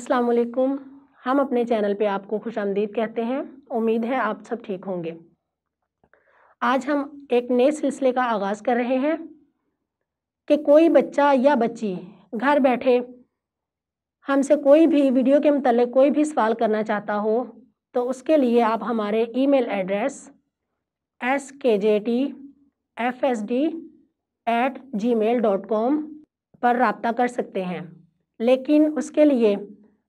अस्सलाम वालेकुम हम अपने चैनल पे आपको खुश आमदीद कहते हैं उम्मीद है आप सब ठीक होंगे आज हम एक नए सिलसिले का आगाज़ कर रहे हैं कि कोई बच्चा या बच्ची घर बैठे हमसे कोई भी वीडियो के मतलब कोई भी सवाल करना चाहता हो तो उसके लिए आप हमारे email address S K J T F S D at Gmail dot com पर रबता कर सकते हैं लेकिन उसके लिए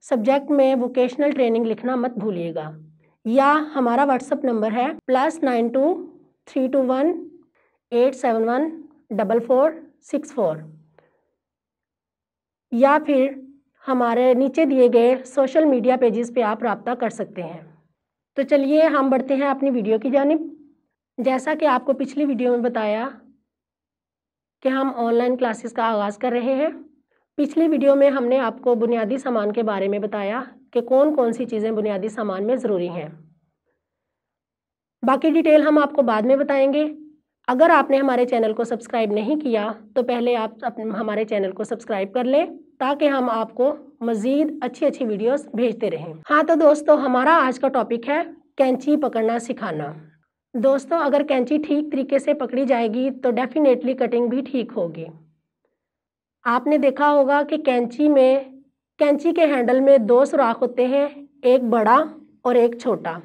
सब्जेक्ट में वोकेशनल ट्रेनिंग लिखना मत भूलिएगा या हमारा व्हाट्सअप नंबर है plus nine two three two one eight seven one double four six four या फिर हमारे नीचे दिए गए सोशल मीडिया पेजेस पे आप रबता कर सकते हैं तो चलिए हम बढ़ते हैं अपनी वीडियो की जानब जैसा कि आपको पिछली वीडियो में बताया कि हम ऑनलाइन क्लासेस का आगाज़ कर रहे हैं पिछली वीडियो में हमने आपको बुनियादी सामान के बारे में बताया कि कौन कौन सी चीज़ें बुनियादी सामान में ज़रूरी हैं बाकी डिटेल हम आपको बाद में बताएंगे अगर आपने हमारे चैनल को सब्सक्राइब नहीं किया तो पहले आप अपने हमारे चैनल को सब्सक्राइब कर लें ताकि हम आपको मज़ीद अच्छी अच्छी वीडियोस भेजते रहें हाँ तो दोस्तों हमारा आज का टॉपिक है कैंची पकड़ना सिखाना दोस्तों अगर कैंची ठीक तरीके से पकड़ी जाएगी तो डेफ़िनेटली कटिंग भी ठीक होगी आपने देखा होगा कि कैंची में कैंची के हैंडल में दो सुराख होते हैं एक बड़ा और एक छोटा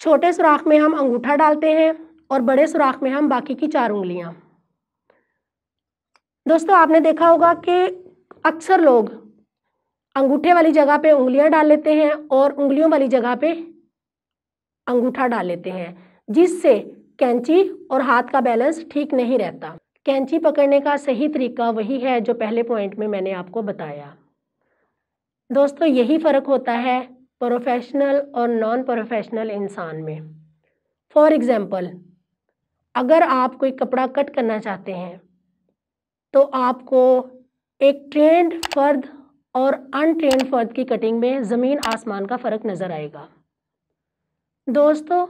छोटे सुराख में हम अंगूठा डालते हैं और बड़े सुराख में हम बाकी की चार उंगलियां दोस्तों आपने देखा होगा कि अक्सर लोग अंगूठे वाली जगह पे उंगलियां डाल लेते हैं और उंगलियों वाली जगह पे अंगूठा डाल लेते हैं जिससे कैंची और हाथ का बैलेंस ठीक नहीं रहता कैंची पकड़ने का सही तरीका वही है जो पहले पॉइंट में मैंने आपको बताया दोस्तों यही फ़र्क होता है प्रोफेशनल और नॉन प्रोफेशनल इंसान में फॉर एग्ज़ाम्पल अगर आप कोई कपड़ा कट करना चाहते हैं तो आपको एक ट्रेंड फर्द और अनट्रेंड फर्द की कटिंग में ज़मीन आसमान का फ़र्क नज़र आएगा दोस्तों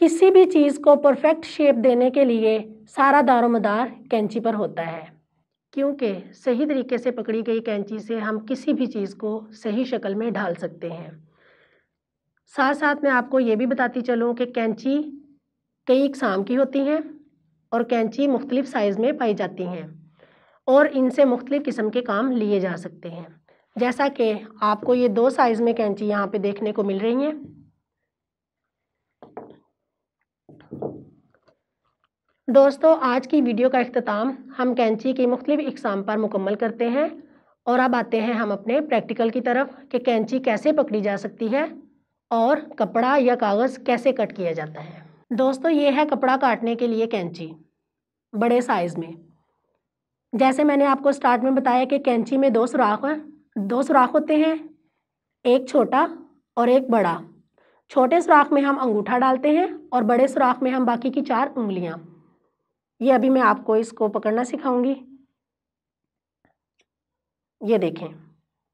किसी भी चीज़ को परफेक्ट शेप देने के लिए सारा दारोमदार कैंची पर होता है क्योंकि सही तरीके से पकड़ी गई कैंची से हम किसी भी चीज़ को सही शक्ल में ढाल सकते हैं साथ साथ मैं आपको ये भी बताती चलूँ कि कैंची कई इकसाम की होती हैं और कैंची मुख्तलिफ़ साइज़ में पाई जाती हैं और इनसे मुख्तलिफ़ किस्म के काम लिए जा सकते हैं जैसा कि आपको ये दो साइज़ में कैंची यहाँ पे देखने को मिल रही हैं दोस्तों आज की वीडियो का अख्ताम हम कैंची की मुख्तलिफ इकसाम पर मुकम्मल करते हैं और अब आते हैं हम अपने प्रैक्टिकल की तरफ कि कैंची कैसे पकड़ी जा सकती है और कपड़ा या कागज़ कैसे कट किया जाता है दोस्तों ये है कपड़ा काटने के लिए कैंची बड़े साइज़ में जैसे मैंने आपको स्टार्ट में बताया कि कैंची में दो सुराख दो सुराख होते हैं एक छोटा और एक बड़ा छोटे सुराख में हम अंगूठा डालते हैं और बड़े सुराख में हम बाकी की चार उंगलियां ये अभी मैं आपको इसको पकड़ना सिखाऊंगी ये देखें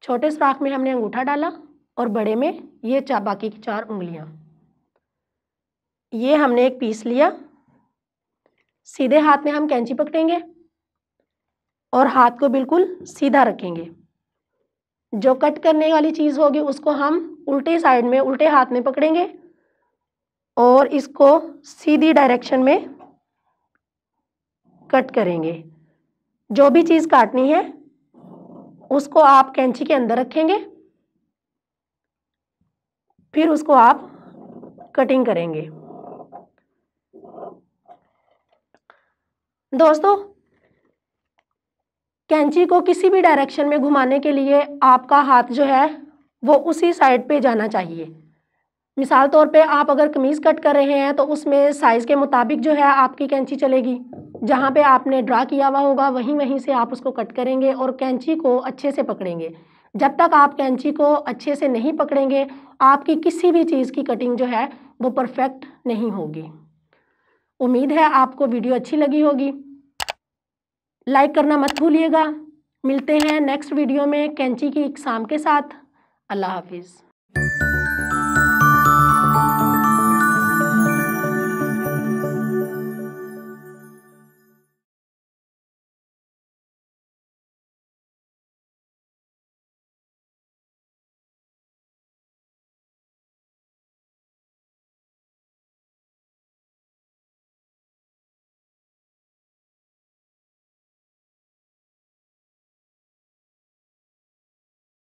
छोटे सुराख में हमने अंगूठा डाला और बड़े में ये चा बाकी की चार उंगलियां ये हमने एक पीस लिया सीधे हाथ में हम कैंची पकड़ेंगे और हाथ को बिल्कुल सीधा रखेंगे जो कट करने वाली चीज़ होगी उसको हम उल्टे साइड में उल्टे हाथ में पकड़ेंगे और इसको सीधी डायरेक्शन में कट करेंगे जो भी चीज़ काटनी है उसको आप कैंची के अंदर रखेंगे फिर उसको आप कटिंग करेंगे दोस्तों कैंची को किसी भी डायरेक्शन में घुमाने के लिए आपका हाथ जो है वो उसी साइड पे जाना चाहिए मिसाल तौर पे आप अगर कमीज़ कट कर रहे हैं तो उसमें साइज़ के मुताबिक जो है आपकी कैंची चलेगी जहाँ पे आपने ड्रा किया हुआ होगा वहीं वहीं से आप उसको कट करेंगे और कैंची को अच्छे से पकड़ेंगे जब तक आप कैंची को अच्छे से नहीं पकड़ेंगे आपकी किसी भी चीज़ की कटिंग जो है वो परफेक्ट नहीं होगी उम्मीद है आपको वीडियो अच्छी लगी होगी लाइक करना मत भूलिएगा मिलते हैं नेक्स्ट वीडियो में कैंची की इकसाम के साथ अल्लाह हाफिज़